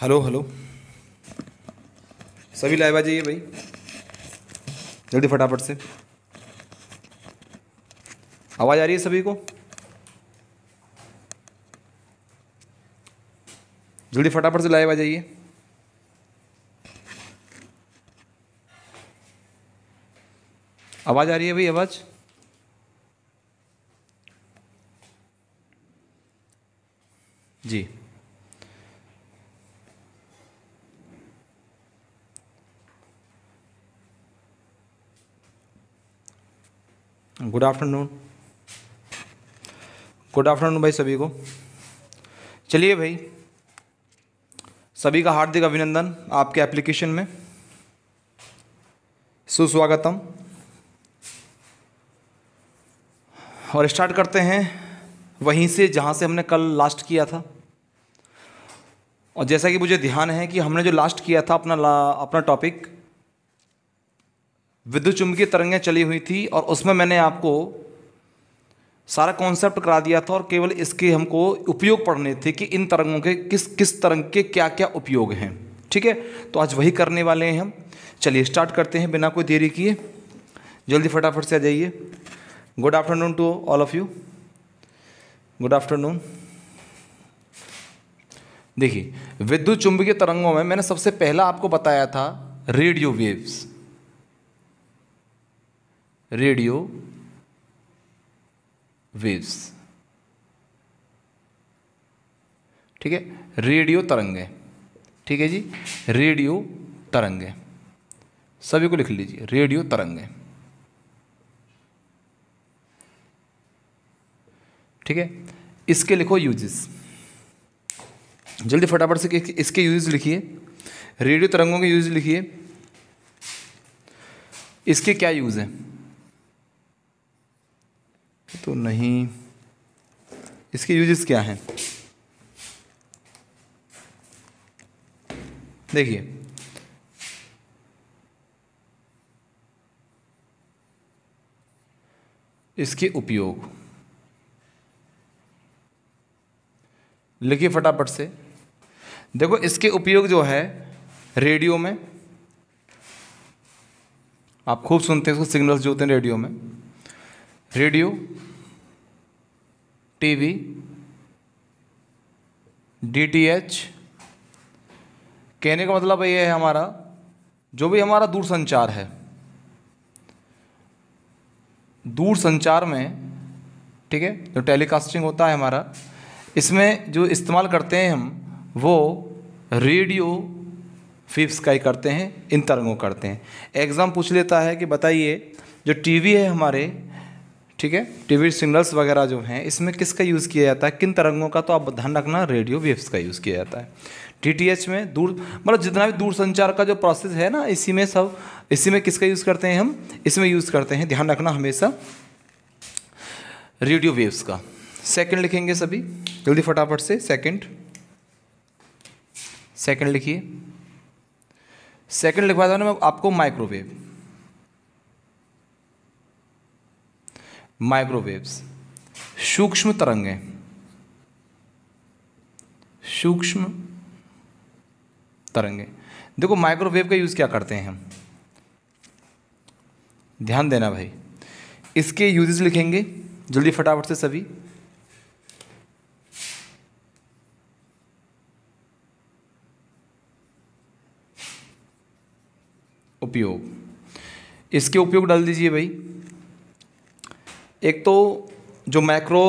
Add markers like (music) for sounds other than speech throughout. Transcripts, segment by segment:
Hello hello सभी live आ जाइए भाई जल्दी फटाफट से आवाज़ आ रही है सभी को जल्दी फटाफट से लाइव आ जाइए आवाज़ आ रही है भाई आवाज़ जी गुड आफ्टरनून गुड आफ्टरनून भाई सभी को चलिए भाई सभी का हार्दिक अभिनंदन आपके एप्लीकेशन में सुस्वागतम और स्टार्ट करते हैं वहीं से जहाँ से हमने कल लास्ट किया था और जैसा कि मुझे ध्यान है कि हमने जो लास्ट किया था अपना ला, अपना टॉपिक विद्युत चुंबकीय तरंगें चली हुई थी और उसमें मैंने आपको सारा कॉन्सेप्ट करा दिया था और केवल इसके हमको उपयोग पढ़ने थे कि इन तरंगों के किस किस तरंग के क्या क्या उपयोग हैं ठीक है तो आज वही करने वाले हैं हम चलिए स्टार्ट करते हैं बिना कोई देरी किए जल्दी फटाफट से आ जाइए good afternoon to all of you good afternoon देखिए विद्युत चुंबकीय तरंगों में मैंने सबसे पहला आपको बताया था रेडियो वेव्स रेडियो वेव्स ठीक है रेडियो तरंगे ठीक है जी रेडियो तरंगे सभी को लिख लीजिए रेडियो तरंगे ठीक है इसके लिखो यूजेस जल्दी फटाफट से इसके यूज लिखिए रेडियो तरंगों के यूज लिखिए इसके क्या यूज़ है तो नहीं इसके यूजेस क्या हैं देखिए इसके उपयोग लिखिए फटाफट से देखो इसके उपयोग जो है रेडियो में आप खूब सुनते हैं उसको सिग्नल्स जो होते हैं रेडियो में रेडियो टीवी डीटीएच कहने का मतलब ये है हमारा जो भी हमारा दूर संचार है दूरसंचार में ठीक है जो टेलीकास्टिंग होता है हमारा इसमें जो इस्तेमाल करते हैं हम वो रेडियो फिफ्स का ही करते हैं इन तरंगों करते हैं एग्ज़ाम पूछ लेता है कि बताइए जो टीवी है हमारे ठीक है टीवी सिग्नल्स वगैरह जो हैं इसमें किसका यूज़ किया जाता है किन तरंगों का तो आप ध्यान रखना रेडियो वेव्स का यूज़ किया जाता है डीटीएच में दूर मतलब जितना भी दूर संचार का जो प्रोसेस है ना इसी में सब इसी में किसका यूज़ करते हैं हम इसमें यूज़ करते हैं ध्यान रखना हमेशा रेडियो वेव्स का सेकेंड लिखेंगे सभी जल्दी फटाफट से सेकेंड सेकेंड लिखिए सेकेंड लिखवा दो ना आपको माइक्रोवेव माइक्रोवेव्स सूक्ष्म तरंगें सूक्ष्म तरंगे देखो माइक्रोवेव का यूज़ क्या करते हैं हम ध्यान देना भाई इसके यूजेस लिखेंगे जल्दी फटाफट से सभी उपयोग इसके उपयोग डाल दीजिए भाई एक तो जो माइक्रो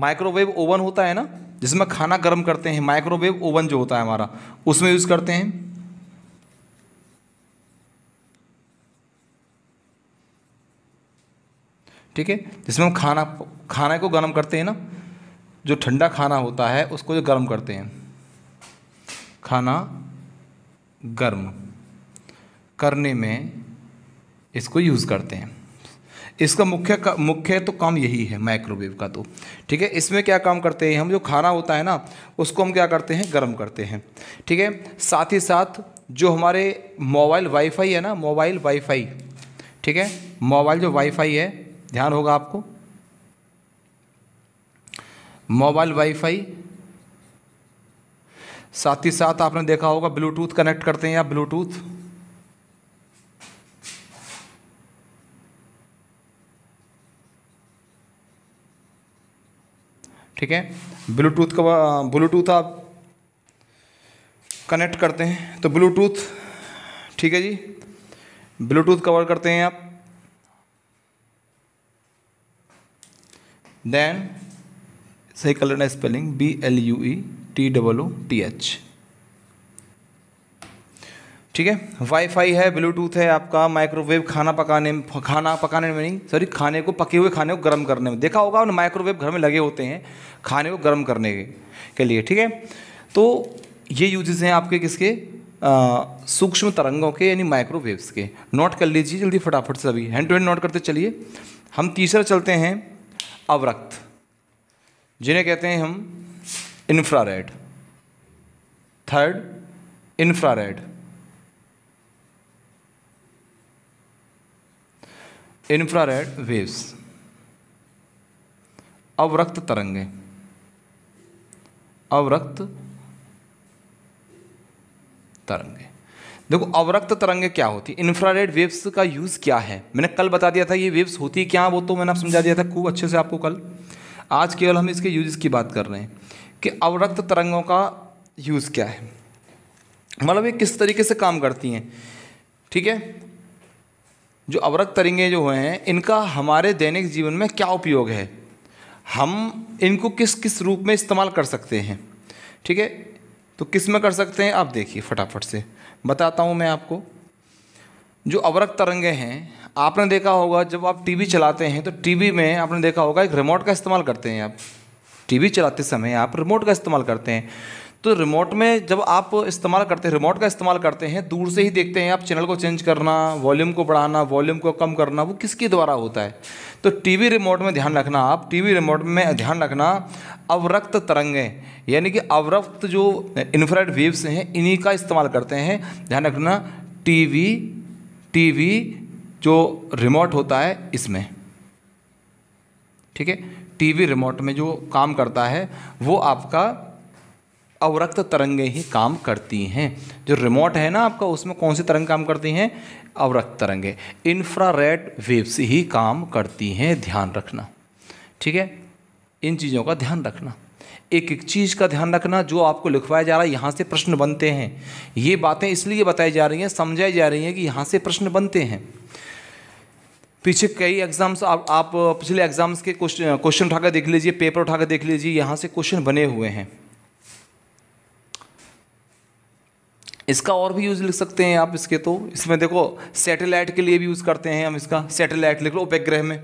माइक्रोवेव ओवन होता है ना जिसमें खाना गर्म करते हैं माइक्रोवेव ओवन जो होता है हमारा उसमें यूज़ करते हैं ठीक है जिसमें हम खाना खाने को गर्म करते हैं ना जो ठंडा खाना होता है उसको जो गर्म करते हैं खाना गर्म करने में इसको यूज़ करते हैं इसका मुख्य मुख्य तो काम यही है माइक्रोवेव का तो ठीक है इसमें क्या काम करते हैं हम जो खाना होता है ना उसको हम क्या करते हैं गर्म करते हैं ठीक है साथ ही साथ जो हमारे मोबाइल वाईफाई है ना मोबाइल वाईफाई ठीक है मोबाइल जो वाईफाई है ध्यान होगा आपको मोबाइल वाईफाई साथ ही साथ आपने देखा होगा ब्लूटूथ कनेक्ट करते हैं या ब्लूटूथ ठीक है ब्लूटूथ का ब्लूटूथ आप कनेक्ट करते हैं तो ब्लूटूथ ठीक है जी ब्लूटूथ कवर करते हैं आप देन सही कलर ना spelling B L U E T double O T H ठीक है वाईफाई है ब्लूटूथ है आपका माइक्रोवेव खाना पकाने खाना पकाने में नहीं सॉरी खाने को पके हुए खाने को गर्म करने में देखा होगा माइक्रोवेव घर में लगे होते हैं खाने को गर्म करने के, के लिए ठीक है तो ये यूजेस हैं आपके किसके सूक्ष्म तरंगों के यानी माइक्रोवेव्स के नोट कर लीजिए जल्दी फटाफट से अभी हैंड टू हैंड नोट करते चलिए हम तीसरा चलते हैं अवरक्त जिन्हें कहते हैं हम infrared third infrared infrared waves अवरक्त तरंगे अवरक्त तरंगे देखो अवरक्त तरंगे क्या होती है इन्फ्रारेड वेव्स का यूज़ क्या है मैंने कल बता दिया था ये वेव्स होती क्या वो तो मैंने आप समझा दिया था खूब अच्छे से आपको कल आज केवल हम इसके यूज़ की बात कर रहे हैं कि अवरक्त तरंगों का यूज़ क्या है मतलब ये किस तरीके से काम करती हैं ठीक है जो अवरक तरंगे जो हुए हैं इनका हमारे दैनिक जीवन में क्या उपयोग है हम इनको किस किस रूप में इस्तेमाल कर सकते हैं ठीक है तो किस में कर सकते हैं आप देखिए फटाफट से बताता हूँ मैं आपको जो अवरक तरंगे हैं आपने देखा होगा जब आप टीवी चलाते हैं तो टीवी में आपने देखा होगा एक रिमोट का इस्तेमाल करते हैं आप टीवी चलाते समय आप रिमोट का इस्तेमाल करते हैं तो रिमोट में जब आप इस्तेमाल करते हैं रिमोट का इस्तेमाल करते हैं दूर से ही देखते हैं आप चैनल को चेंज करना वॉल्यूम को बढ़ाना वॉल्यूम को कम करना वो किसके द्वारा होता है तो टीवी रिमोट में ध्यान रखना आप टीवी रिमोट में ध्यान रखना अवरक्त तरंगें यानी कि अवरक्त जो इन्फ्राइड वेव्स हैं इन्हीं का इस्तेमाल करते हैं ध्यान रखना टीवी टीवी जो रिमोट होता है इसमें ठीक है टीवी रिमोट में जो काम करता है वो आपका अवरक्त तरंगें ही काम करती हैं जो रिमोट है ना आपका उसमें कौन सी तरंग काम करती हैं अवरक्त तरंगें इंफ्रारेड वेव्स ही काम करती हैं ध्यान रखना ठीक है इन चीज़ों का ध्यान रखना एक एक चीज़ का ध्यान रखना जो आपको लिखवाया जा रहा है यहाँ से प्रश्न बनते हैं ये बातें इसलिए बताई जा रही हैं समझाई जा रही हैं कि यहाँ से प्रश्न बनते हैं पीछे कई एग्ज़ाम्स आप आप पिछले एग्ज़ाम्स के क्वेश्चन उठाकर देख लीजिए पेपर उठाकर देख लीजिए यहाँ से क्वेश्चन बने हुए हैं इसका और भी यूज़ लिख सकते हैं आप इसके तो इसमें देखो सैटेलाइट के लिए भी यूज़ करते हैं हम इसका सैटेलाइट लिख लो उपग्रह में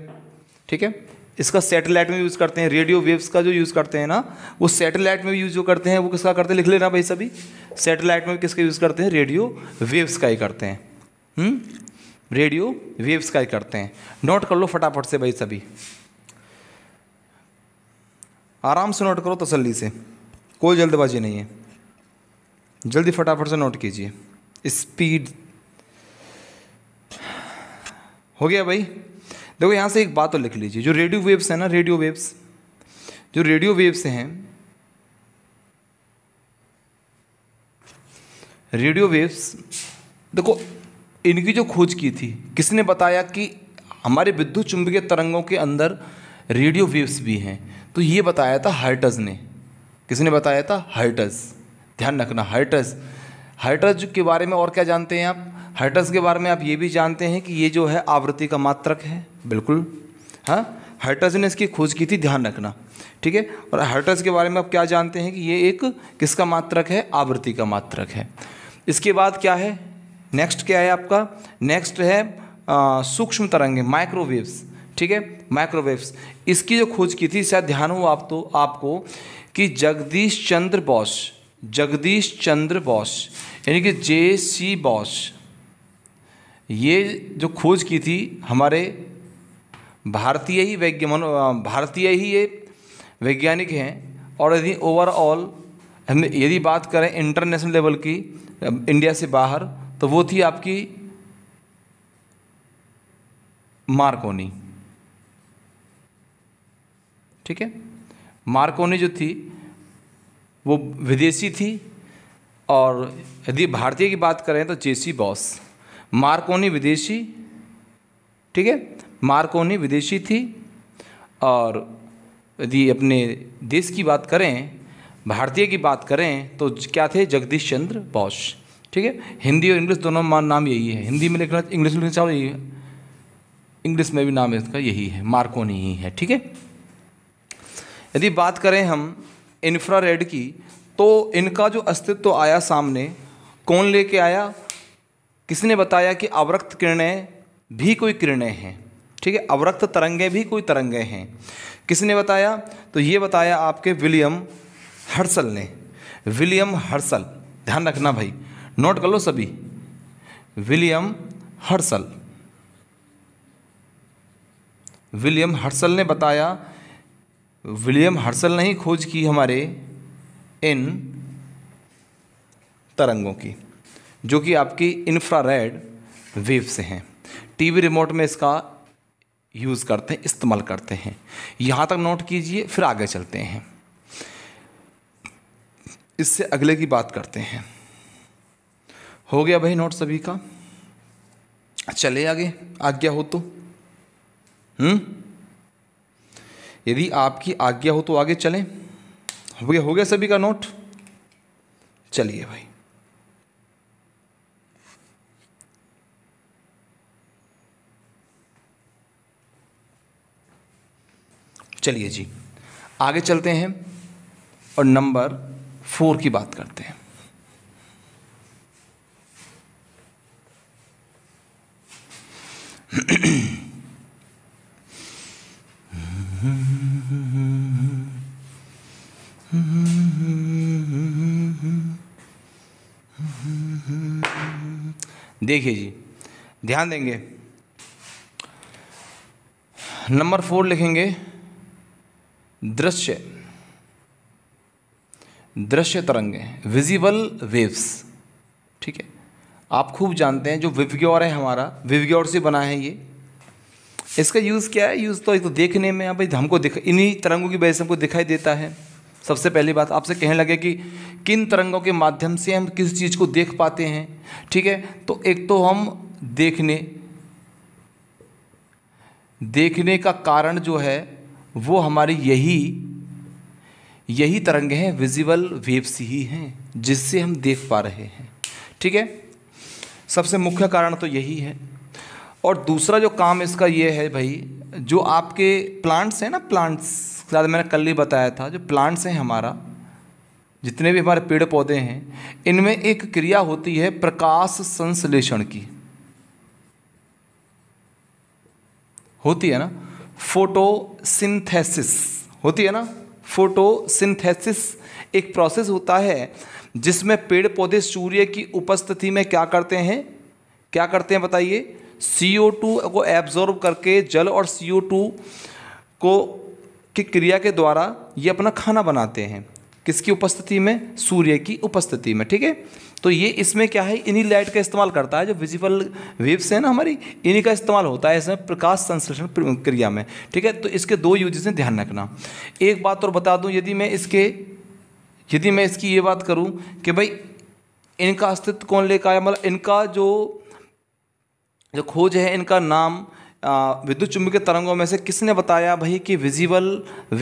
ठीक है इसका सैटेलाइट में यूज़ करते हैं रेडियो वेव्स का जो यूज़ करते हैं ना वो सैटेलाइट में भी यूज़ जो करते हैं वो किसका करते हैं लिख लेना भाई सभी सैटेलाइट में किसका यूज़ करते हैं रेडियो वेव्स का ही करते हैं रेडियो हम्म? वेव्स का ही करते हैं नोट कर लो फटाफट से भाई सभी आराम से नोट करो तसल्ली से कोई जल्दबाजी नहीं है जल्दी फटाफट से नोट कीजिए स्पीड हो गया भाई देखो यहाँ से एक बात तो लिख लीजिए जो रेडियो वेव्स है ना रेडियो वेव्स जो रेडियो वेव्स हैं रेडियो वेव्स देखो इनकी जो खोज की थी किसने बताया कि हमारे विद्युत चुंबकीय तरंगों के अंदर रेडियो वेव्स भी हैं तो ये बताया था हर्टज ने किसने बताया था हर्टज ध्यान रखना हर्टस हर्टस के बारे में और क्या जानते हैं आप हर्टस के बारे में आप ये भी जानते हैं कि ये जो है आवृत्ति का मात्रक है बिल्कुल हाँ हर्टस ने इसकी खोज की थी ध्यान रखना ठीक है और हर्टस के बारे में आप क्या जानते हैं कि ये एक किसका मात्रक है आवृत्ति का मात्रक है इसके बाद क्या है नेक्स्ट क्या है आपका नेक्स्ट है सूक्ष्म तरंगे माइक्रोवेव्स ठीक है माइक्रोवेव्स इसकी जो खोज की थी शायद ध्यान हो आप तो आपको कि जगदीश चंद्र बोस जगदीश चंद्र बॉस यानी कि जे सी बॉस ये जो खोज की थी हमारे भारतीय ही वैज्ञ भारतीय ही ये वैज्ञानिक हैं और यदि ओवरऑल हम यदि बात करें इंटरनेशनल लेवल की इंडिया से बाहर तो वो थी आपकी मार्कोनी ठीक है मार्कोनी जो थी वो विदेशी थी और यदि भारतीय की बात करें तो जेसी बॉस मार्कोनी विदेशी ठीक है मार्कोनी विदेशी थी और यदि अपने देश की बात करें भारतीय की बात करें तो क्या थे जगदीश चंद्र बॉस ठीक है हिंदी और इंग्लिश दोनों मान नाम यही है हिंदी में लिखना इंग्लिश में लिखना चाहो तो यही है इंग्लिश में भी नाम इसका यही है मार्कोनी ही है ठीक है यदि बात करें हम रेड की तो इनका जो अस्तित्व आया सामने कौन लेके आया किसने बताया कि अवरक्त किरणें भी कोई किरणें हैं ठीक है अवरक्त तरंगे भी कोई तरंगे हैं किसने बताया तो ये बताया आपके विलियम हर्सल ने विलियम हर्सल ध्यान रखना भाई नोट कर लो सभी विलियम हर्सल विलियम हर्सल ने बताया विलियम हर्सल ने ही खोज की हमारे इन तरंगों की जो कि आपकी इंफ्रारेड वेव से हैं टीवी रिमोट में इसका यूज़ करते हैं इस्तेमाल करते हैं यहाँ तक नोट कीजिए फिर आगे चलते हैं इससे अगले की बात करते हैं हो गया भाई नोट सभी का चले आगे आज्ञा हो तो हम्म यदि आपकी आज्ञा हो तो आगे चलें हो गया हो गया सभी का नोट चलिए भाई चलिए जी आगे चलते हैं और नंबर फोर की बात करते हैं (clears throat) देखिए जी ध्यान देंगे नंबर फोर लिखेंगे दृश्य दृश्य तरंगे विजिबल वेव्स ठीक है आप खूब जानते हैं जो विवग्योर है हमारा विवग्योर से बना है ये इसका यूज़ क्या है यूज़ तो एक तो देखने में हाँ भाई हमको दिख इन्हीं तरंगों की वजह से हमको दिखाई देता है सबसे पहली बात आपसे कहने लगे कि किन तरंगों के माध्यम से हम किस चीज़ को देख पाते हैं ठीक है तो एक तो हम देखने देखने का कारण जो है वो हमारी यही यही तरंग हैं विजिबल वेव्स ही हैं जिससे हम देख पा रहे हैं ठीक है सबसे मुख्य कारण तो यही है और दूसरा जो काम इसका ये है भाई जो आपके प्लांट्स हैं ना प्लांट्स ज़्यादा मैंने कल ही बताया था जो प्लांट्स हैं हमारा जितने भी हमारे पेड़ पौधे हैं इनमें एक क्रिया होती है प्रकाश संश्लेषण की होती है ना फोटोसिंथेसिस होती है ना फोटोसिंथेसिस एक प्रोसेस होता है जिसमें पेड़ पौधे सूर्य की उपस्थिति में क्या करते हैं क्या करते हैं बताइए CO2 को एब्जॉर्ब करके जल और CO2 को की क्रिया के द्वारा ये अपना खाना बनाते हैं किसकी उपस्थिति में सूर्य की उपस्थिति में ठीक है तो ये इसमें क्या है इन्हीं लाइट का इस्तेमाल करता है जो विजिबल वेव्स हैं ना हमारी इन्हीं का इस्तेमाल होता है इसमें प्रकाश संश्लेषण क्रिया में ठीक है तो इसके दो यूजेस हैं ध्यान रखना एक बात और बता दूं यदि मैं इसके यदि मैं इसकी ये बात करूं कि भाई इनका अस्तित्व कौन लेकर आया मतलब इनका जो जो खोज है इनका नाम विद्युत चुंबकीय तरंगों में से किसने बताया भाई कि विजिबल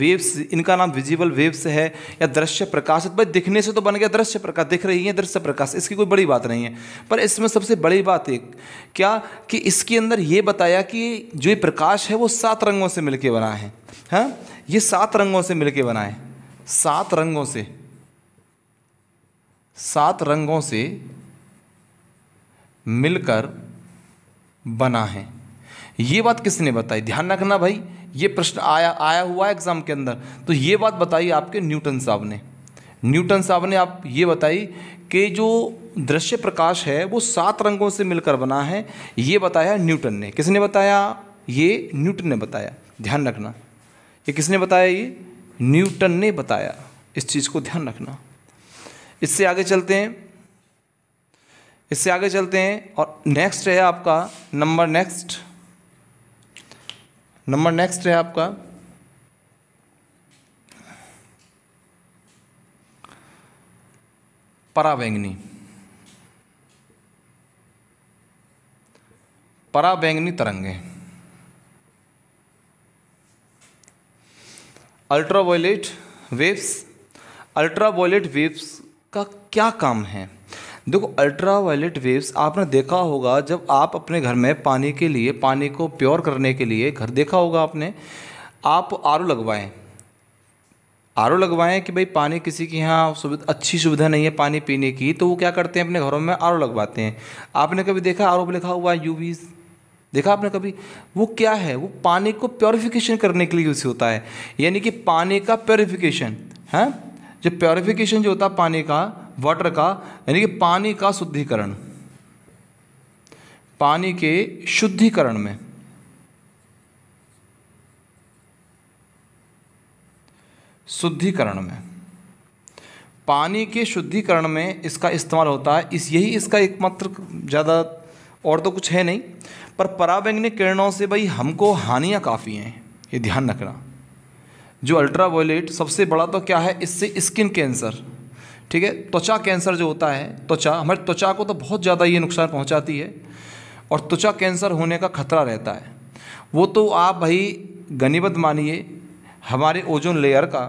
वेव्स इनका नाम विजिबल वेव्स है या दृश्य प्रकाश भाई दिखने से तो बन गया दृश्य प्रकाश दिख रही है दृश्य प्रकाश इसकी कोई बड़ी बात नहीं है पर इसमें सबसे बड़ी बात एक क्या कि इसके अंदर ये बताया कि जो ये प्रकाश है वो सात रंगों से मिलकर बना है हा? ये सात रंगों से मिलकर बना है सात रंगों से सात रंगों से मिलकर बना है ये बात किसने बताई ध्यान रखना भाई ये प्रश्न आया आया हुआ है एग्ज़ाम के अंदर तो ये बात बताई आपके न्यूटन साहब ने न्यूटन साहब ने आप ये बताई कि जो दृश्य प्रकाश है वो सात रंगों से मिलकर बना है ये बताया न्यूटन ने किसने बताया ये न्यूटन ने बताया ध्यान रखना ये किसने बताया ये न्यूटन ने बताया इस चीज़ को ध्यान रखना इससे आगे चलते हैं इससे आगे चलते हैं और नेक्स्ट है आपका नंबर नेक्स्ट नंबर नेक्स्ट है आपका पराबैंगनी पराबैंगनी तरंगे अल्ट्रावायलेट वेव्स अल्ट्रावायलेट वेव्स का क्या काम है देखो अल्ट्रा वायलेट वेव्स आपने देखा होगा जब आप अपने घर में पानी के लिए पानी को प्योर करने के लिए घर देखा होगा आपने आप आर लगवाएं आर लगवाएं कि भाई पानी किसी के यहाँ सुविधा अच्छी सुविधा नहीं है पानी पीने की तो वो क्या करते हैं अपने घरों में आर लगवाते हैं आपने कभी देखा आर लिखा हुआ है यूवीज देखा आपने कभी वो क्या है वो पानी को प्योरिफिकेशन करने के लिए यूज़ होता है यानी कि पानी का प्योरिफिकेशन है जो प्योरिफिकेशन जो होता है पानी का वाटर का यानी कि पानी का शुद्धिकरण पानी के शुद्धिकरण में शुद्धिकरण में पानी के शुद्धिकरण में इसका इस्तेमाल होता है इस यही इसका एकमात्र ज़्यादा और तो कुछ है नहीं पर पराबैंगनी किरणों से भाई हमको हानियाँ काफ़ी हैं ये ध्यान रखना जो अल्ट्रा सबसे बड़ा तो क्या है इससे स्किन कैंसर ठीक है त्वचा कैंसर जो होता है त्वचा हमारे त्वचा को तो बहुत ज़्यादा ये नुकसान पहुंचाती है और त्वचा कैंसर होने का खतरा रहता है वो तो आप भाई गनीबत मानिए हमारे ओजोन लेयर का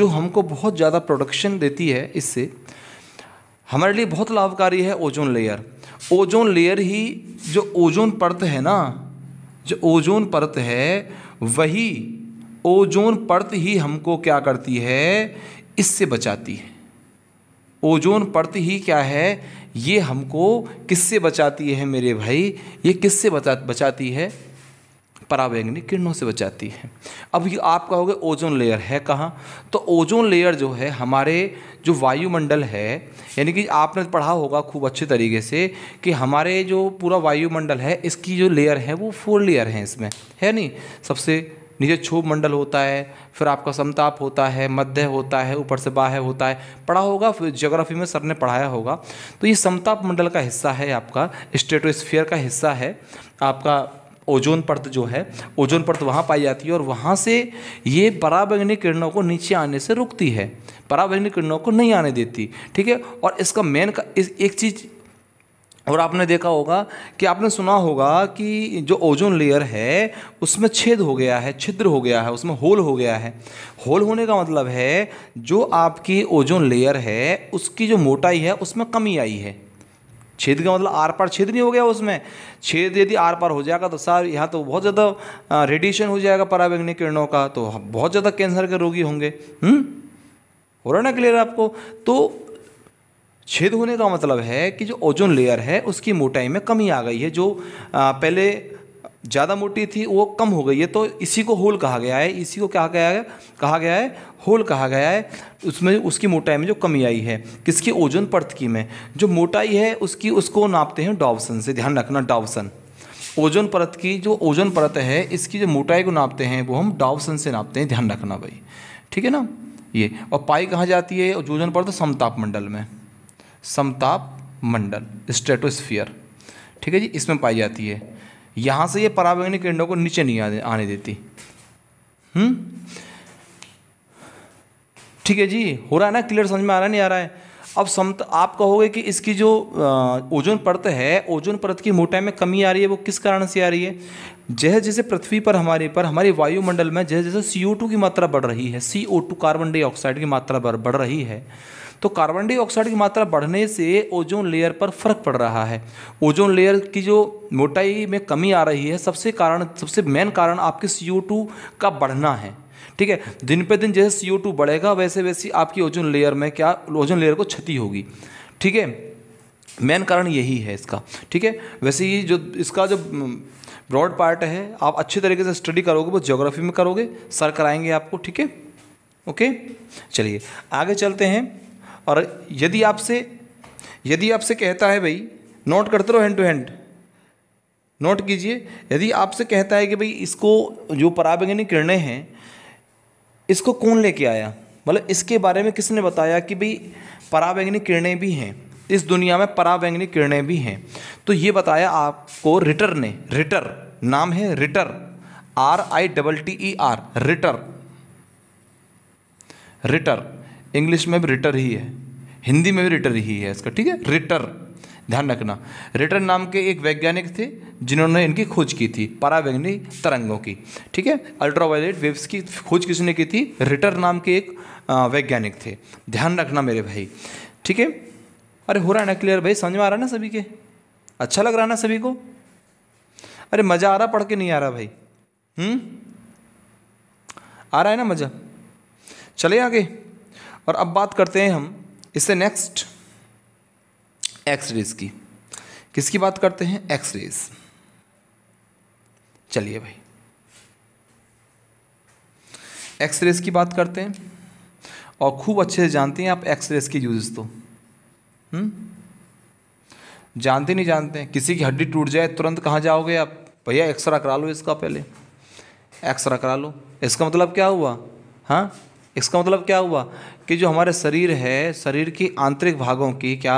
जो हमको बहुत ज़्यादा प्रोडक्शन देती है इससे हमारे लिए बहुत लाभकारी है ओजोन लेयर ओजोन लेयर ही जो ओजोन परत है ना जो ओजोन परत है वही ओजोन परत ही हमको क्या करती है इससे बचाती है ओजोन पड़ती ही क्या है ये हमको किससे बचाती है मेरे भाई ये किससे बचा बचाती है परावैंगनिक किरणों से बचाती है अब ये आप कहोगे ओजोन लेयर है कहाँ तो ओजोन लेयर जो है हमारे जो वायुमंडल है यानी कि आपने पढ़ा होगा खूब अच्छे तरीके से कि हमारे जो पूरा वायुमंडल है इसकी जो लेयर है वो फोर लेयर है इसमें है नहीं सबसे नीचे क्षोभ मंडल होता है फिर आपका समताप होता है मध्य होता है ऊपर से बाह्य होता है पढ़ा होगा ज्योग्राफी में सर ने पढ़ाया होगा तो ये समताप मंडल का हिस्सा है आपका स्टेटोस्फियर का हिस्सा है आपका ओजोन परत जो है ओजोन परत वहाँ पाई जाती है और वहाँ से ये पराबैंगनी किरणों को नीचे आने से रुकती है पराबैंगनी किरणों को नहीं आने देती ठीक है और इसका मेन का इस एक चीज़ और आपने देखा होगा कि आपने सुना होगा कि जो ओजोन लेयर है उसमें छेद हो गया है छिद्र हो गया है उसमें होल हो गया है होल होने का मतलब है जो आपकी ओजोन लेयर है उसकी जो मोटाई है उसमें कमी आई है छेद का मतलब आर पार छेद नहीं हो गया उसमें छेद यदि आर पार हो जाएगा तो सर यहाँ तो बहुत ज़्यादा रेडिएशन हो जाएगा पराबैंगनिक किरणों का तो बहुत ज़्यादा कैंसर के रोगी होंगे हम्म? हो रहा ना क्लियर आपको तो छेद होने का मतलब है कि जो ओजोन लेयर है उसकी मोटाई में कमी आ गई है जो पहले ज़्यादा मोटी थी वो कम हो गई है तो इसी को होल कहा गया है इसी को कहा गया है कहा गया है होल कहा गया है उसमें उसकी मोटाई में जो कमी आई है किसकी ओजोन परत की में जो मोटाई है उसकी उसको नापते हैं डॉवसन से ध्यान रखना डॉवसन ओजोन परत की जो ओजोन परत है इसकी जो मोटाई को नापते हैं वो हम डॉबसन से नापते हैं ध्यान रखना भाई ठीक है ना ये और पाई कहाँ जाती है ओजन परत समताप मंडल में समताप मंडल स्ट्रेटोस्फियर ठीक है जी इसमें पाई जाती है यहाँ से ये पराबैंगनी किरणों को नीचे नहीं आने देती हम्म ठीक है जी हो रहा है ना क्लियर समझ में आ रहा नहीं आ रहा है अब समत आप कहोगे कि इसकी जो ओजोन परत है ओजोन परत की मोटाई में कमी आ रही है वो किस कारण से आ रही है जैसे जैसे पृथ्वी पर हमारे पर हमारे वायुमंडल में जैसे जैसे सी की मात्रा बढ़ रही है सी कार्बन डाइऑक्साइड की मात्रा बढ़ रही है तो कार्बन डाइऑक्साइड की मात्रा बढ़ने से ओजोन लेयर पर फर्क पड़ रहा है ओजोन लेयर की जो मोटाई में कमी आ रही है सबसे कारण सबसे मेन कारण आपके सी का बढ़ना है ठीक है दिन पे दिन जैसे सी बढ़ेगा वैसे वैसे आपकी ओजोन लेयर में क्या ओजोन लेयर को क्षति होगी ठीक है मेन कारण यही है इसका ठीक है वैसे ही जो इसका जो ब्रॉड पार्ट है आप अच्छे तरीके से स्टडी करोगे वो ज्योग्राफी में करोगे सर कराएंगे आपको ठीक है ओके चलिए आगे चलते हैं और यदि आपसे यदि आपसे कहता है भाई नोट करते रहो हैंड टू हैंड नोट कीजिए यदि आपसे कहता है कि भाई इसको जो पराबैंगनी किरणें हैं इसको कौन लेके आया मतलब इसके बारे में किसने बताया कि भाई पराबैंगनी किरणें भी हैं इस दुनिया में पराबैंगनी किरणें भी हैं तो ये बताया आपको रिटर ने रिटर नाम है Ritter R I double T E R Ritter Ritter English में भी रिटर ही है हिंदी में भी रिटर ही है इसका ठीक है रिटर ध्यान रखना रिटर नाम के एक वैज्ञानिक थे जिन्होंने इनकी खोज की थी परावैंगनी तरंगों की ठीक है अल्ट्रावायलेट वेव्स की खोज किसने की थी रिटर नाम के एक वैज्ञानिक थे ध्यान रखना मेरे भाई ठीक है अरे हो रहा है ना क्लियर भाई समझ में आ रहा है ना सभी के अच्छा लग रहा है ना सभी को अरे मज़ा आ रहा पढ़ के नहीं आ रहा भाई हम्म आ रहा है ना मज़ा चले आगे और अब बात करते हैं हम इससे नेक्स्ट एक्स रेज की किसकी बात करते हैं एक्स रेज चलिए भाई एक्स रेज की बात करते हैं और खूब अच्छे से जानते हैं आप एक्स रेज के तो हुँ? हम्म? जानते नहीं जानते किसी की हड्डी टूट जाए तुरंत कहाँ जाओगे आप भैया एक्सरे करा लो इसका पहले एक्सरे करा लो इसका मतलब क्या हुआ हाँ इसका मतलब क्या हुआ कि जो हमारे शरीर है शरीर की आंतरिक भागों की क्या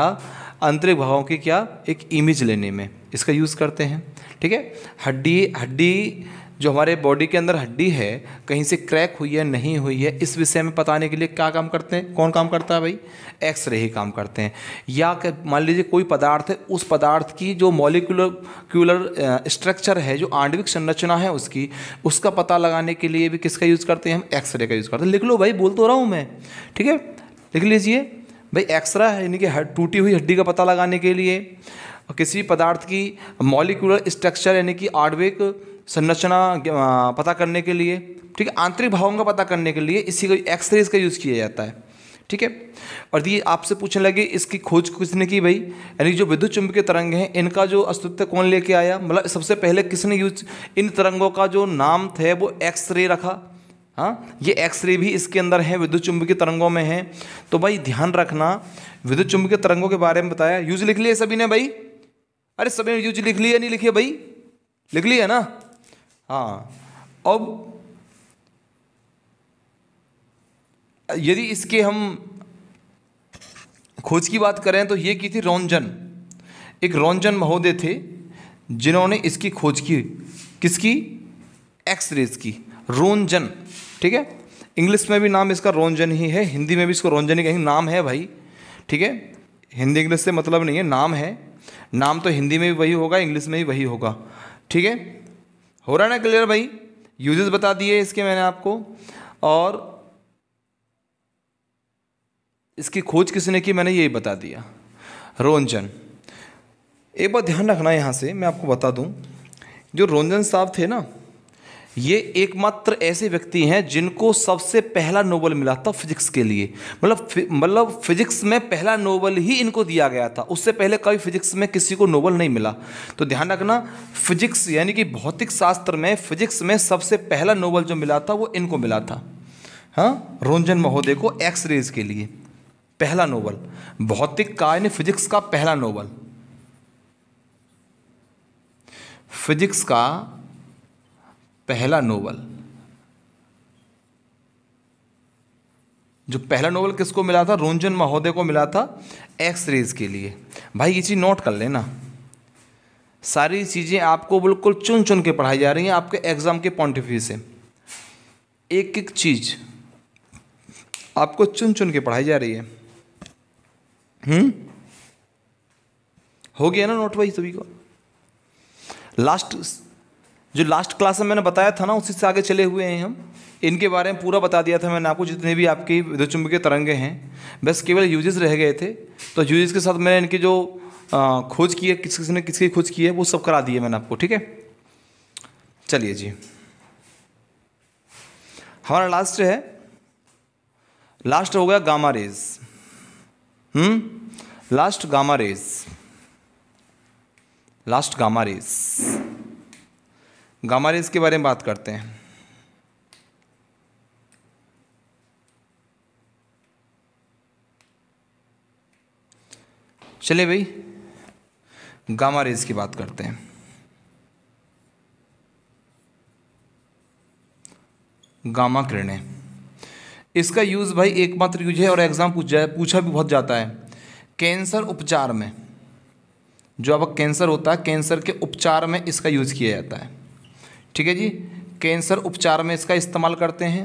आंतरिक भावों की क्या एक इमेज लेने में इसका यूज़ करते हैं ठीक है हड्डी हड्डी जो हमारे बॉडी के अंदर हड्डी है कहीं से क्रैक हुई है नहीं हुई है इस विषय में बताने के लिए क्या काम करते हैं कौन काम करता है भाई एक्सरे ही काम करते हैं या मान लीजिए कोई पदार्थ है उस पदार्थ की जो मॉलिकुलर क्यूलर स्ट्रक्चर है जो आणविक संरचना है उसकी उसका पता लगाने के लिए भी किसका यूज़ करते हैं हम एक्सरे का यूज़ करते हैं लिख लो भाई बोल तो रहा हूँ मैं ठीक है लिख लीजिए भाई एक्सरा यानी कि टूटी हुई हड्डी का पता लगाने के लिए किसी पदार्थ की मॉलिकुलर स्ट्रक्चर यानी कि आणविक संरचना पता करने के लिए ठीक है आंतरिक भावों का पता करने के लिए इसी को एक्सरेज का यूज़ किया जाता है ठीक है और ये आपसे पूछने लगे इसकी खोज किसने की भाई यानी जो विद्युत चुंबकीय तरंग हैं इनका जो अस्तित्व कौन लेके आया मतलब सबसे पहले किसने यूज इन तरंगों का जो नाम थे वो एक्सरे रखा हाँ ये एक्सरे भी इसके अंदर है विद्युत चुंबकीय तरंगों में है तो भाई ध्यान रखना विद्युत चुंबकीय तरंगों के बारे में बताया यूज लिख लिए सभी ने भाई अरे सभी ने यूज लिख लिया नहीं लिखिए भाई लिख लिया ना हाँ अब यदि इसके हम खोज की बात करें तो ये की थी रोंजन एक रोंजन महोदय थे जिन्होंने इसकी खोज की किसकी एक्स रेज की रोनजन ठीक है इंग्लिश में भी नाम इसका रोनजन ही है हिंदी में भी इसको रोनजन ही कहेंगे नाम है भाई ठीक है हिंदी इंग्लिश से मतलब नहीं है नाम है नाम तो हिंदी में भी वही होगा इंग्लिश में भी वही होगा ठीक है हो रहा है ना क्लियर भाई यूजेस बता दिए इसके मैंने आपको और इसकी खोज किसने की मैंने यही बता दिया रोंजन एक बार ध्यान रखना यहाँ से मैं आपको बता दूँ जो रोंजन साहब थे ना ये एकमात्र ऐसे व्यक्ति हैं जिनको सबसे पहला नोबल मिला था फिजिक्स के लिए मतलब मतलब फिजिक्स में पहला नोबल ही इनको दिया गया था उससे पहले कभी फिजिक्स में किसी को नोबल नहीं मिला तो ध्यान रखना फिजिक्स यानी कि भौतिक शास्त्र में फिजिक्स में सबसे पहला नोबल जो मिला था वो इनको मिला था हाँ रोंजन महोदय को एक्स रेज के लिए पहला नोबल भौतिक का यानी फिजिक्स का पहला नोबल फिजिक्स का पहला नोबल जो पहला नोबल किसको मिला था रोंजन महोदय को मिला था एक्स रेज के लिए भाई ये चीज़ नोट कर लेना सारी चीज़ें आपको बिल्कुल चुन चुन के पढ़ाई जा रही हैं आपके एग्ज़ाम के पॉइंट ऑफ व्यू से एक एक चीज़ आपको चुन चुन के पढ़ाई जा रही है हम्म हो गया ना नोट भाई सभी को लास्ट जो लास्ट क्लास में मैंने बताया था ना उसी से आगे चले हुए हैं हम इनके बारे में पूरा बता दिया था मैंने आपको जितने भी आपकी चुंबकीय तरंगे हैं बस केवल यूजेस रह गए थे तो यूजेस के साथ मैंने इनकी जो खोज की है किस किसी ने किसकी खोज की है वो सब करा दिए मैंने आपको ठीक है चलिए जी हमारा लास्ट है लास्ट हो गया gamma rays hmm last gamma rays last gamma rays gamma rays के बारे में बात करते हैं चले भाई गामा रेज की बात करते हैं गामा किरणें इसका यूज़ भाई एकमात्र यूज है और एग्ज़ाम पूछ जाए पूछा भी बहुत जाता है कैंसर उपचार में जो अब कैंसर होता है कैंसर के उपचार में इसका यूज़ किया जाता है ठीक है जी कैंसर उपचार में इसका इस्तेमाल करते हैं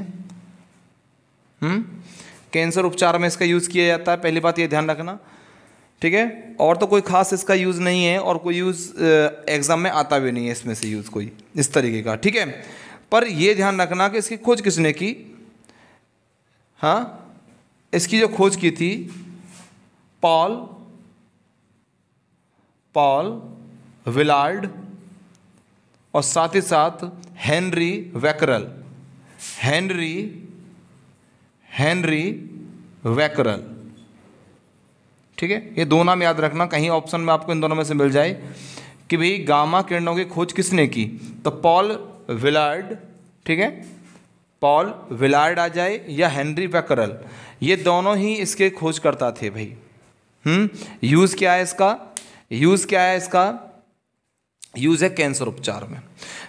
हम्म? कैंसर उपचार में इसका यूज़ किया जाता है पहली बात ये ध्यान रखना ठीक है और तो कोई खास इसका यूज़ नहीं है और कोई यूज़ एग्ज़ाम में आता भी नहीं है इसमें से यूज़ कोई इस तरीके का ठीक है पर यह ध्यान रखना कि इसकी खोज किसने की हाँ इसकी जो खोज की थी पॉल पॉल विलार्ड और साथ ही साथ Henry Becquerel Henry Henry Becquerel ठीक है ये दो नाम याद रखना कहीं ऑप्शन में आपको इन दोनों में से मिल जाए कि भाई गामा किरणों की खोज किसने की तो पॉल विलार्ड ठीक है पॉल विलार्ड आ जाए या हेनरी वैकरल ये दोनों ही इसके खोजकर्ता थे भाई हम्म यूज़ क्या है इसका यूज़ क्या है इसका यूज़ है कैंसर उपचार में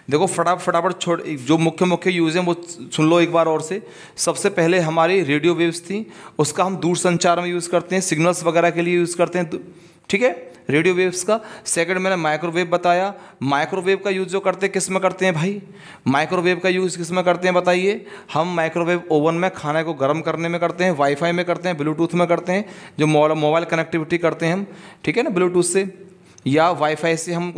देखो फटाफट फटाफट छोड़ जो मुख्य मुख्य यूज़ हैं वो सुन लो एक बार और से सबसे पहले हमारी रेडियो वेव्स थी उसका हम दूर संचार में यूज़ करते हैं सिग्नल्स वगैरह के लिए यूज़ करते हैं तो, ठीक है रेडियो वेव्स का सेकंड मैंने माइक्रोवेव बताया माइक्रोवेव का यूज़ जो करते हैं किस में करते हैं भाई माइक्रोवेव का यूज़ किस में करते हैं बताइए हम माइक्रोवेव ओवन में खाने को गर्म करने में करते हैं वाईफाई में करते हैं ब्लूटूथ में करते हैं जो मोबाइल कनेक्टिविटी करते हैं हम ठीक है ना ब्लूटूथ से या वाईफाई से हम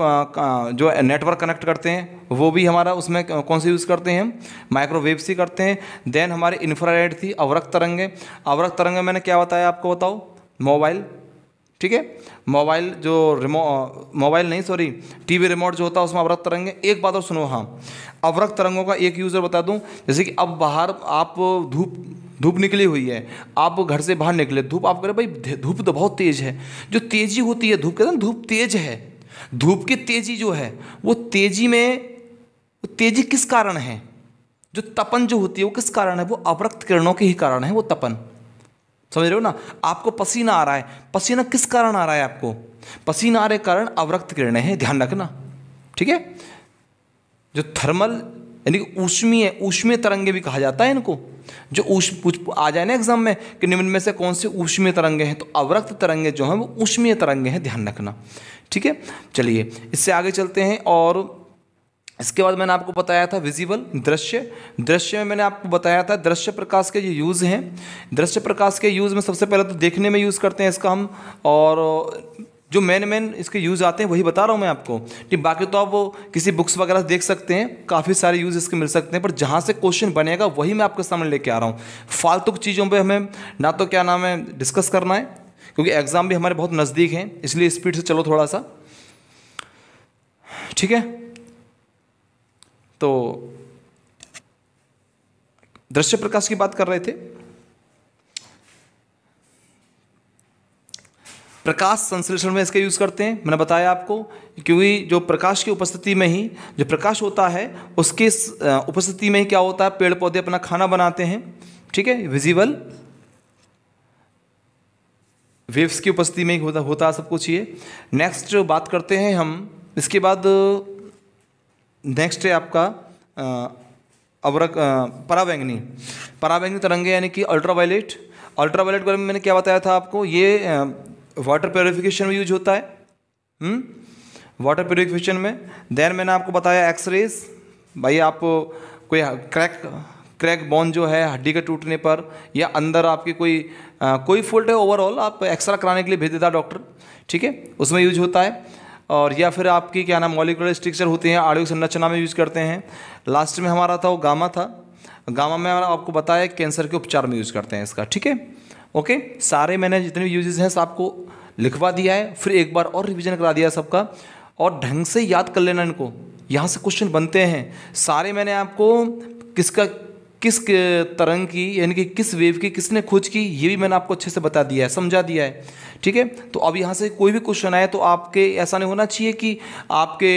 जो नेटवर्क कनेक्ट करते हैं वो भी हमारा उसमें कौन से यूज़ करते हैं हम माइक्रोवेव से करते हैं देन हमारे इन्फ्रारेड थी अवरक तरंगे अवरक तरंगे मैंने क्या बताया आपको बताओ मोबाइल ठीक है मोबाइल जो रिमो मोबाइल नहीं सॉरी टीवी रिमोट जो होता है उसमें अवरक्त तरंगे एक बात और सुनो हाँ अवरक्त तरंगों का एक यूज़र बता दूँ जैसे कि अब बाहर आप धूप धूप निकली हुई है आप घर से बाहर निकले धूप आप करें भाई धूप तो बहुत तेज़ है जो तेज़ी होती है धूप कहते हैं धूप तेज़ है धूप की तेज़ी जो है वो तेज़ी में तेज़ी किस कारण है जो तपन जो होती है वो किस कारण है वो अवरक्त किरणों के ही कारण है वो तपन समझ रहे हो ना आपको पसीना आ रहा है पसीना किस कारण आ रहा है आपको पसीना आ रहे कारण अवरक्त किरणें हैं ध्यान रखना ठीक है जो थर्मल यानी कि ऊष्मीय ऊष्मीय तरंगे भी कहा जाता है इनको जो ऊष आ जाए ना एग्जाम में कि निम्न में से कौन से ऊष्मीय तरंगे हैं तो अवरक्त तरंगे जो हैं वो ऊष्मीय तरंगे हैं ध्यान रखना ठीक है चलिए इससे आगे चलते हैं और इसके बाद मैंने आपको बताया था विजिबल दृश्य दृश्य में मैंने आपको बताया था दृश्य प्रकाश के जो यूज़ हैं दृश्य प्रकाश के यूज़ में सबसे पहले तो देखने में यूज़ करते हैं इसका हम और जो मेन मेन इसके यूज़ आते हैं वही बता रहा हूँ मैं आपको कि बाकी तो आप वो किसी बुक्स वगैरह देख सकते हैं काफ़ी सारे यूज़ इसके मिल सकते हैं पर जहाँ से क्वेश्चन बनेगा वही मैं आपके सामने लेके आ रहा हूँ फालतू की चीज़ों पर हमें ना तो क्या नाम है डिस्कस करना है क्योंकि एग्ज़ाम भी हमारे बहुत नज़दीक हैं इसलिए स्पीड से चलो थोड़ा सा ठीक है तो दृश्य प्रकाश की बात कर रहे थे प्रकाश संश्लेषण में इसका यूज़ करते हैं मैंने बताया आपको क्योंकि जो प्रकाश की उपस्थिति में ही जो प्रकाश होता है उसके उपस्थिति में ही क्या होता है पेड़ पौधे अपना खाना बनाते हैं ठीक है विजिबल वेव्स की उपस्थिति में ही होता होता है सब कुछ ये नेक्स्ट बात करते हैं हम इसके बाद नेक्स्ट है आपका अवरक परावैंगनी परावैंगनी तरंगे यानी कि अल्ट्रावायलेट अल्ट्रावायलेट के बारे में मैंने क्या बताया था आपको ये वाटर प्योरीफिकेशन में यूज होता है वाटर हम्म? प्योरीफिकेशन में देन मैंने आपको बताया एक्सरेज भाई आप कोई क्रैक क्रैक बोन जो है हड्डी के टूटने पर या अंदर आपकी कोई आ, कोई फॉल्ट है ओवरऑल आप एक्सरा कराने के लिए भेज देता डॉक्टर ठीक है उसमें यूज होता है और या फिर आपकी क्या नाम मॉलिकुलर स्ट्रक्चर होती हैं आड़ियों संरचना में यूज करते हैं लास्ट में हमारा था वो गामा था गामा में आपको बताया कैंसर के उपचार में यूज़ करते हैं इसका ठीक है ओके सारे मैंने जितने भी यूजेस हैं सबको लिखवा दिया है फिर एक बार और रिविजन करा दिया सबका और ढंग से याद कर लेना इनको यहाँ से क्वेश्चन बनते हैं सारे मैंने आपको किसका किस तरंग की यानी कि किस वेव की किसने खोज की ये भी मैंने आपको अच्छे से बता दिया है समझा दिया है ठीक है तो अब यहाँ से कोई भी क्वेश्चन आए तो आपके ऐसा नहीं होना चाहिए कि आपके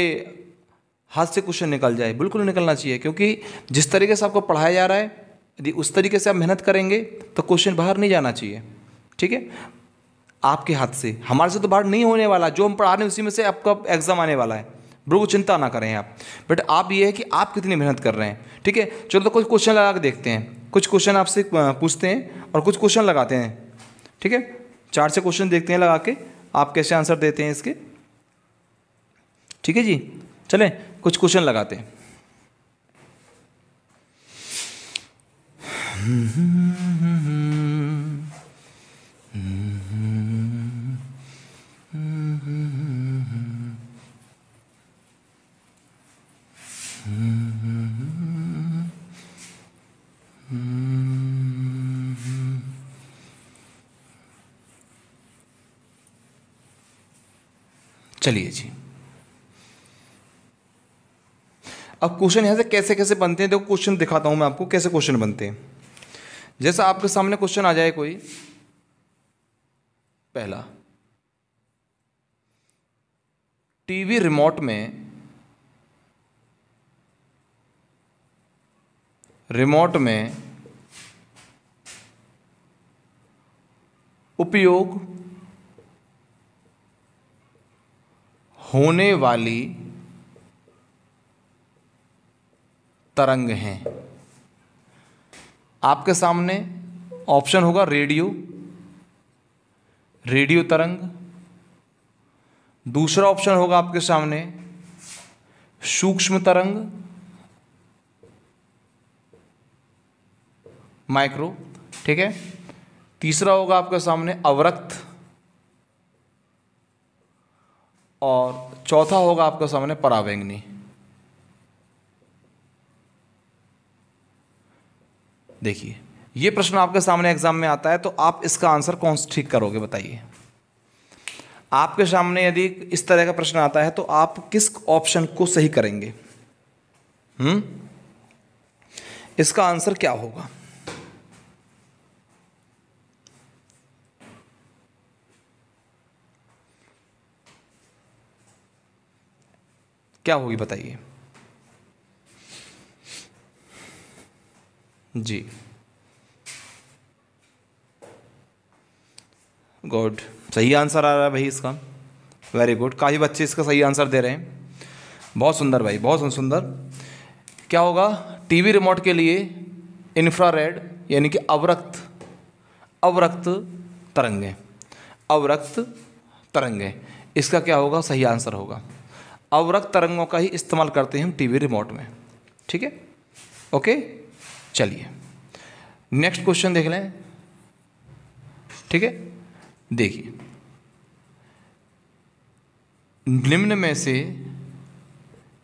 हाथ से क्वेश्चन निकल जाए बिल्कुल निकलना चाहिए क्योंकि जिस तरीके से आपको पढ़ाया जा रहा है यदि उस तरीके से आप मेहनत करेंगे तो क्वेश्चन बाहर नहीं जाना चाहिए ठीक है आपके हाथ से हमारे से तो बाहर नहीं होने वाला जो हम पढ़ा रहे हैं उसी में से आपका एग्ज़ाम आने वाला है बिल्कुल चिंता ना करें आप बट आप ये है कि आप कितनी मेहनत कर रहे हैं ठीक है चलो तो कुछ क्वेश्चन लगा के देखते हैं कुछ क्वेश्चन आपसे पूछते हैं और कुछ क्वेश्चन लगाते हैं ठीक है चार से क्वेश्चन देखते हैं लगा के आप कैसे आंसर देते हैं इसके ठीक है जी चलें कुछ क्वेश्चन लगाते हैं चलिए जी अब क्वेश्चन यहां से कैसे कैसे बनते हैं देखो क्वेश्चन दिखाता हूं मैं आपको कैसे क्वेश्चन बनते हैं जैसा आपके सामने क्वेश्चन आ जाए कोई पहला टीवी रिमोट में रिमोट में उपयोग होने वाली तरंग हैं आपके सामने ऑप्शन होगा रेडियो रेडियो तरंग दूसरा ऑप्शन होगा आपके सामने सूक्ष्म तरंग माइक्रो ठीक है तीसरा होगा आपके सामने अवरक्त और चौथा होगा आपके सामने परावेंगनी देखिए ये प्रश्न आपके सामने एग्जाम में आता है तो आप इसका आंसर कौन सा ठीक करोगे बताइए आपके सामने यदि इस तरह का प्रश्न आता है तो आप किस ऑप्शन को सही करेंगे हम्म इसका आंसर क्या होगा क्या होगी बताइए जी गुड सही आंसर आ रहा है भाई इसका वेरी गुड काफ़ी बच्चे इसका सही आंसर दे रहे हैं बहुत सुंदर भाई बहुत सुंदर क्या होगा टीवी रिमोट के लिए इन्फ्रारेड यानी कि अवरक्त अवरक्त तरंगे अवरक्त तरंगे इसका क्या होगा सही आंसर होगा अवरक्त तरंगों का ही इस्तेमाल करते हैं हम टीवी रिमोट में ठीक है ओके चलिए नेक्स्ट क्वेश्चन देख लें ठीक है देखिए निम्न में से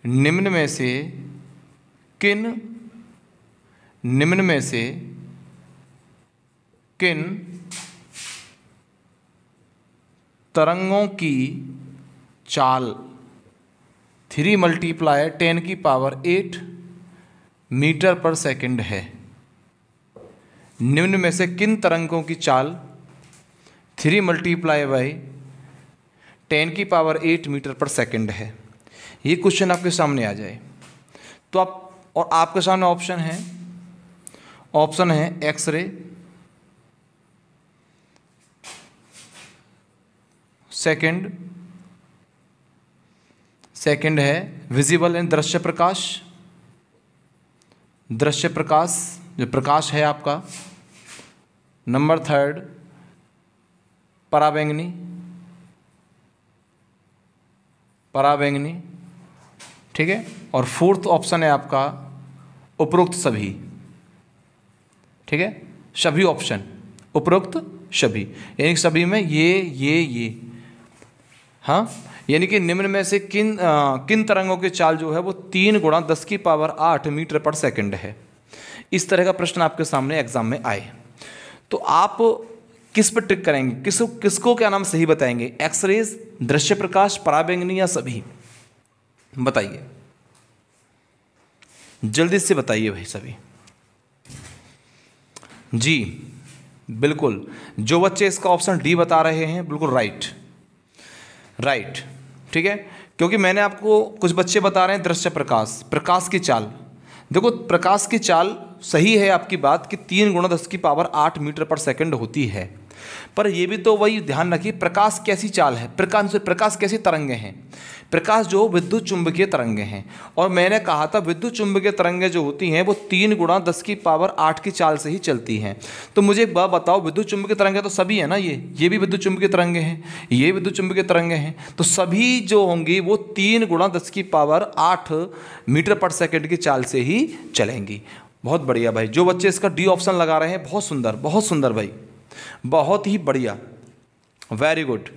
निम्न में से किन निम्न में से किन तरंगों की चाल थ्री मल्टीप्लाय टेन की पावर एट मीटर पर सेकंड है निम्न में से किन तरंगों की चाल थ्री मल्टीप्लाई बाई टेन की पावर एट मीटर पर सेकंड है ये क्वेश्चन आपके सामने आ जाए तो आप और आपके सामने ऑप्शन है ऑप्शन है एक्सरे सेकंड सेकंड है विजिबल एंड दृश्य प्रकाश दृश्य प्रकाश जो प्रकाश है आपका नंबर थर्ड पराबैंगनी पराबैंगनी ठीक है और फोर्थ ऑप्शन है आपका उपरोक्त सभी ठीक है सभी ऑप्शन उपरोक्त सभी यानी सभी में ये ये ये हाँ यानी कि निम्न में से किन आ, किन तरंगों की चाल जो है वो तीन गुणा दस की पावर आठ मीटर पर सेकंड है इस तरह का प्रश्न आपके सामने एग्जाम में आए तो आप किस पर ट्रिक करेंगे किस किसको क्या नाम सही बताएंगे एक्सरेज दृश्य प्रकाश पराबेंगनी या सभी बताइए जल्दी से बताइए भाई सभी जी बिल्कुल जो बच्चे इसका ऑप्शन डी बता रहे हैं बिल्कुल राइट राइट ठीक है क्योंकि मैंने आपको कुछ बच्चे बता रहे हैं दृश्य प्रकाश प्रकाश की चाल देखो प्रकाश की चाल सही है आपकी बात कि तीन गुणा दस की पावर आठ मीटर पर सेकंड होती है पर ये भी तो वही ध्यान रखिए प्रकाश कैसी चाल है प्रकाश प्रकाश कैसी तरंगे हैं प्रकाश जो विद्युत चुंबकीय तरंगे हैं और मैंने कहा था विद्युत चुंबकीय तरंगे जो होती हैं वो तीन गुणा दस की पावर आठ की चाल से ही चलती हैं तो मुझे एक बात बताओ विद्युत चुंबकीय तरंगे तो सभी है ना ये ये भी विद्युत चुंबकीय तरंगे हैं ये विद्युत चुंबकीय तरंगे हैं तो सभी जो होंगी वो तीन गुणा दस की पावर आठ मीटर पर सेकेंड की चाल से ही चलेंगी बहुत बढ़िया भाई जो बच्चे इसका डी ऑप्शन लगा रहे हैं बहुत सुंदर बहुत सुंदर भाई बहुत ही बढ़िया वेरी गुड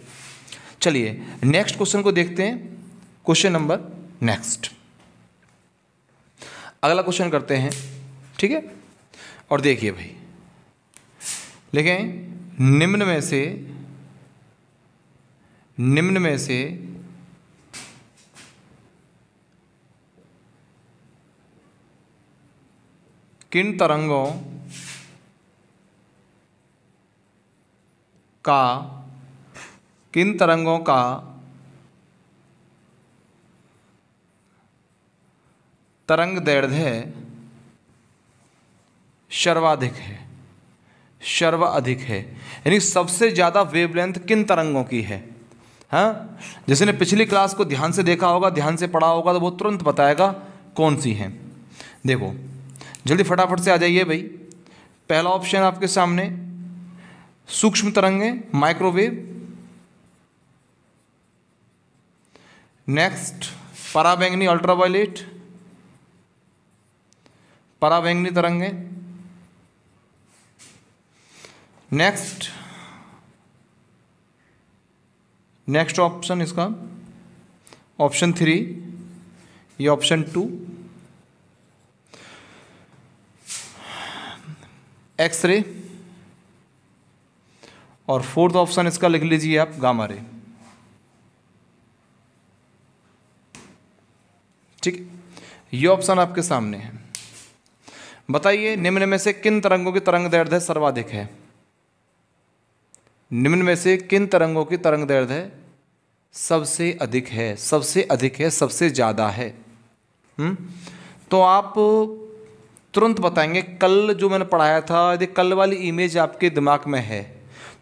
चलिए नेक्स्ट क्वेश्चन को देखते हैं क्वेश्चन नंबर नेक्स्ट अगला क्वेश्चन करते हैं ठीक है और देखिए भाई लेकिन निम्न में से निम्न में से किन तरंगों का किन तरंगों का तरंग दैर्ध्य सर्वाधिक है सर्व अधिक है यानी सबसे ज़्यादा वेवलेंथ किन तरंगों की है हा? जिसने ने पिछली क्लास को ध्यान से देखा होगा ध्यान से पढ़ा होगा तो वो तुरंत बताएगा कौन सी है देखो जल्दी फटाफट से आ जाइए भाई पहला ऑप्शन आपके सामने सूक्ष्म तरंगे माइक्रोवेव नेक्स्ट पराबैंगनी अल्ट्रावायलेट पराबैंगनी तरंगे नेक्स्ट नेक्स्ट ऑप्शन इसका ऑप्शन थ्री ये ऑप्शन टू एक्सरे और फोर्थ ऑप्शन इसका लिख लीजिए आप गामा रे ठीक ये ऑप्शन आपके सामने है बताइए निम्न में से किन तरंगों की तरंग दैर्ध्य सर्वाधिक है निम्न में से किन तरंगों की तरंग दैर्ध्य सबसे अधिक है सबसे अधिक है सबसे ज़्यादा है हम्म तो आप तुरंत बताएंगे कल जो मैंने पढ़ाया था यदि कल वाली इमेज आपके दिमाग में है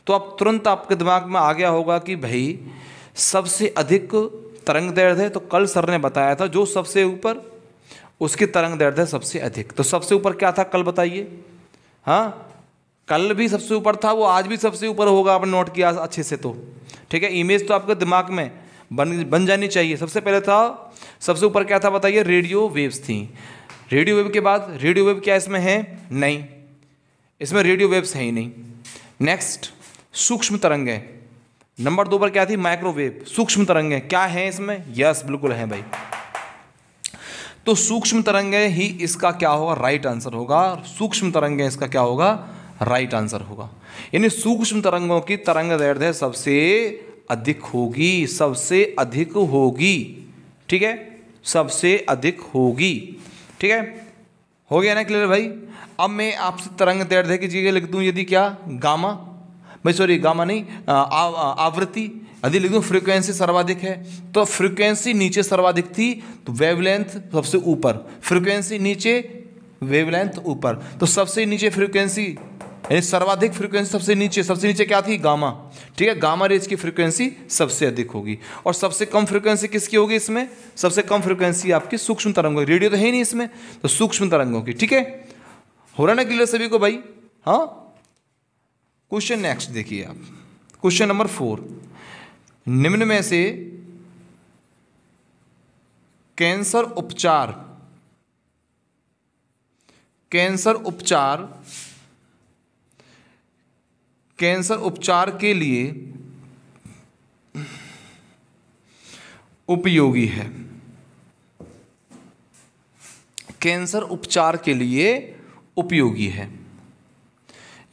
तो अब तुरंत आपके दिमाग में आ गया होगा कि भाई सबसे अधिक तरंग दर्द है तो कल सर ने बताया था जो सबसे ऊपर उसकी तरंग दर्द है सबसे अधिक तो सबसे ऊपर क्या था कल बताइए हाँ कल भी सबसे ऊपर था वो आज भी सबसे ऊपर होगा आपने नोट किया अच्छे से तो ठीक है इमेज तो आपके दिमाग में बन बन जानी चाहिए सबसे पहले था सबसे ऊपर क्या था बताइए रेडियो वेव्स थी रेडियो वेव के बाद रेडियो वेव क्या इसमें है नहीं इसमें रेडियो वेव्स है ही नहीं नेक्स्ट सूक्ष्म तरंगे नंबर दो पर क्या थी माइक्रोवेव सूक्ष्म तरंगे क्या है इसमें यस बिल्कुल है भाई तो सूक्ष्म तरंगे ही इसका क्या होगा राइट आंसर होगा सूक्ष्म तरंगे इसका क्या होगा राइट आंसर होगा यानी सूक्ष्म तरंगों की तरंग दैर्ध्य सबसे अधिक होगी सबसे अधिक होगी ठीक है सबसे अधिक होगी ठीक है हो गया ना क्लियर भाई अब मैं आपसे तरंग दैर्ध्य की चीज़ें लिख दूँ यदि क्या गामा भाई सॉरी गामा नहीं आवृत्ति यदि लिख दूँ फ्रीक्वेंसी सर्वाधिक है तो फ्रीक्वेंसी नीचे सर्वाधिक थी तो वेवलेंथ सबसे ऊपर फ्रीक्वेंसी नीचे वेवलेंथ ऊपर तो सबसे नीचे फ्रीक्वेंसी यानी सर्वाधिक फ्रीक्वेंसी सबसे नीचे सबसे नीचे क्या थी गामा ठीक है गामा रेज की फ्रीक्वेंसी सबसे अधिक होगी और सबसे कम फ्रीक्वेंसी किसकी होगी इसमें सबसे कम फ्रीक्वेंसी आपकी सूक्ष्म तरंगों की रेडियो तो है ही नहीं इसमें तो सूक्ष्म तरंगों की ठीक है हो रहा ना क्लियर सभी को भाई हाँ क्वेश्चन नेक्स्ट देखिए आप क्वेश्चन नंबर फोर निम्न में से कैंसर उपचार कैंसर उपचार कैंसर उपचार के लिए उपयोगी है कैंसर उपचार के लिए उपयोगी है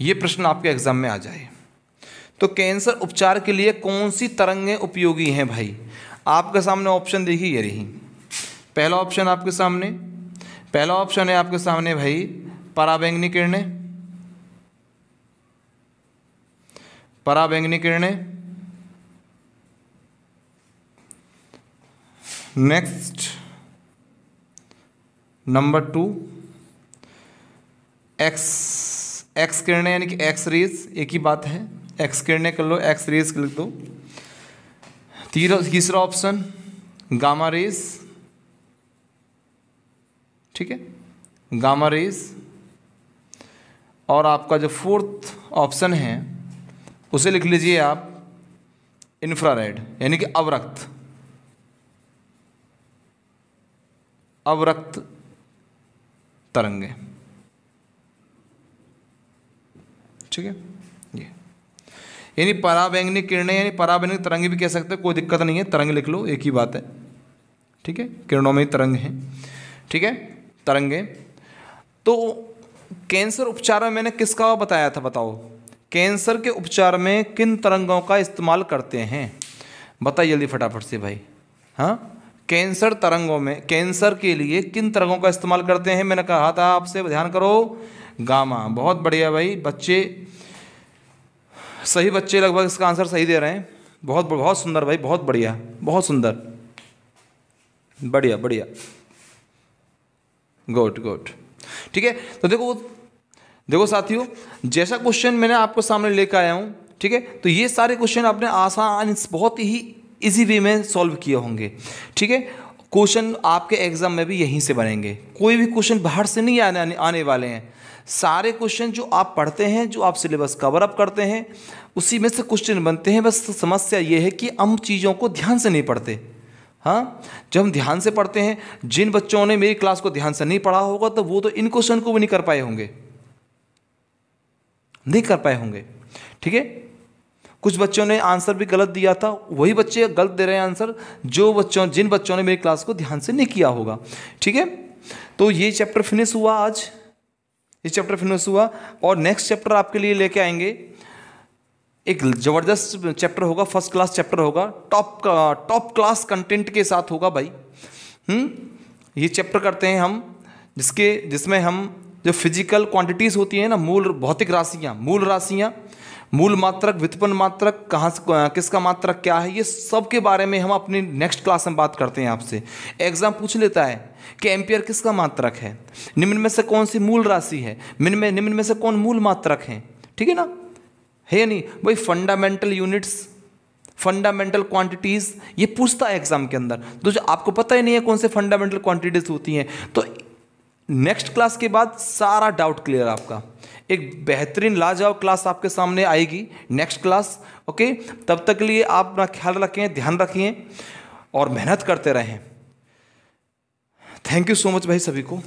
ये प्रश्न आपके एग्ज़ाम में आ जाए तो कैंसर उपचार के लिए कौन सी तरंगें उपयोगी हैं भाई आपके सामने ऑप्शन देखिए ये रही पहला ऑप्शन आपके सामने पहला ऑप्शन है आपके सामने भाई पराबैंगनी किरणें पराबैंगनी किरणें next number two X X किरणें यानी कि एक्स रेस एक ही बात है एक्स किरणें कर लो एक्स रेस लिख दो तीसरा ऑप्शन गामा रेस ठीक है गामा रेस और आपका जो फोर्थ ऑप्शन है उसे लिख लीजिए आप इंफ्रारेड यानी कि अवरक्त अवरक्त तरंगें ठीक है ये यानी पराबैंगनी किरणें यानी पराबैंगनी तरंग भी कह सकते हैं कोई दिक्कत नहीं है तरंग लिख लो एक ही बात है ठीक है किरणों में तरंग है ठीक है तरंगे तो कैंसर उपचार में मैंने किसका बताया था बताओ कैंसर के उपचार में किन तरंगों का इस्तेमाल करते हैं बताइए जल्दी फटाफट से भाई हाँ कैंसर तरंगों में कैंसर के लिए किन तरंगों का इस्तेमाल करते हैं मैंने कहा था आपसे ध्यान करो गामा बहुत बढ़िया भाई बच्चे सही बच्चे लगभग इसका आंसर सही दे रहे हैं बहुत बहुत सुंदर भाई बहुत बढ़िया बहुत सुंदर बढ़िया बढ़िया गुड गुड ठीक है तो देखो देखो साथियों जैसा क्वेश्चन मैंने आपको सामने लेकर आया हूँ ठीक है तो ये सारे क्वेश्चन आपने आसान बहुत ही इजी वे में सॉल्व किए होंगे ठीक है क्वेश्चन आपके एग्ज़ाम में भी यहीं से बनेंगे कोई भी क्वेश्चन बाहर से नहीं आने आने वाले हैं सारे क्वेश्चन जो आप पढ़ते हैं जो आप सिलेबस कवर अप करते हैं उसी में से क्वेश्चन बनते हैं बस समस्या ये है कि हम चीज़ों को ध्यान से नहीं पढ़ते हाँ जब हम ध्यान से पढ़ते हैं जिन बच्चों ने मेरी क्लास को ध्यान से नहीं पढ़ा होगा तो वो तो इन क्वेश्चन को भी नहीं कर पाए होंगे नहीं कर पाए होंगे ठीक है कुछ बच्चों ने आंसर भी गलत दिया था वही बच्चे गलत दे रहे हैं आंसर जो बच्चों जिन बच्चों ने मेरी क्लास को ध्यान से नहीं किया होगा ठीक है तो ये चैप्टर फिनिश हुआ आज ये चैप्टर फिनिश हुआ और नेक्स्ट चैप्टर आपके लिए लेके आएंगे एक ज़बरदस्त चैप्टर होगा फर्स्ट क्लास चैप्टर होगा टॉप टॉप क्लास कंटेंट के साथ होगा भाई हम्म ये चैप्टर करते हैं हम जिसके जिसमें हम जो फिजिकल क्वांटिटीज़ होती हैं ना मूल भौतिक राशियाँ मूल राशियाँ मूल मात्रक व्युत्पन्न मात्रक कहाँ से किसका मात्रक क्या है ये सब के बारे में हम अपनी नेक्स्ट क्लास में बात करते हैं आपसे एग्जाम पूछ लेता है कि एम्पियर किसका मात्रक है निम्न में से कौन सी मूल राशि है निम्न में निम्न में से कौन मूल मात्रक हैं ठीक है ना है नहीं भाई फंडामेंटल यूनिट्स फंडामेंटल क्वांटिटीज़ ये पूछता है एग्जाम के अंदर तो जो आपको पता ही नहीं है कौन से फंडामेंटल क्वांटिटीज़ होती हैं तो नेक्स्ट क्लास के बाद सारा डाउट क्लियर आपका एक बेहतरीन लाजवाब क्लास आपके सामने आएगी नेक्स्ट क्लास ओके तब तक लिए आप अपना ख्याल रखें ध्यान रखिए और मेहनत करते रहें थैंक यू सो मच भाई सभी को